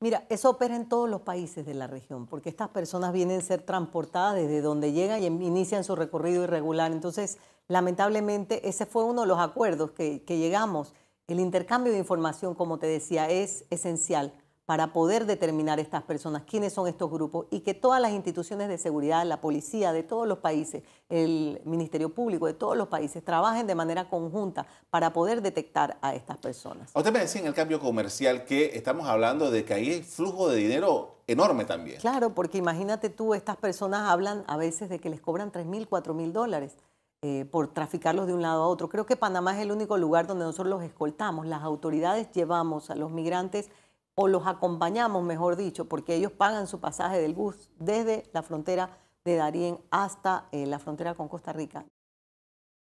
Mira, eso opera en todos los países de la región, porque estas personas vienen a ser transportadas desde donde llegan y em, inician su recorrido irregular. Entonces, lamentablemente, ese fue uno de los acuerdos que, que llegamos. El intercambio de información, como te decía, es esencial para poder determinar estas personas, quiénes son estos grupos y que todas las instituciones de seguridad, la policía de todos los países, el Ministerio Público de todos los países trabajen de manera conjunta para poder detectar a estas personas. Usted me decía en el cambio comercial que estamos hablando de que hay flujo de dinero enorme también. Claro, porque imagínate tú, estas personas hablan a veces de que les cobran tres mil, cuatro mil dólares. Eh, por traficarlos de un lado a otro. Creo que Panamá es el único lugar donde nosotros los escoltamos. Las autoridades llevamos a los migrantes o los acompañamos, mejor dicho, porque ellos pagan su pasaje del bus desde la frontera de Darién hasta eh, la frontera con Costa Rica.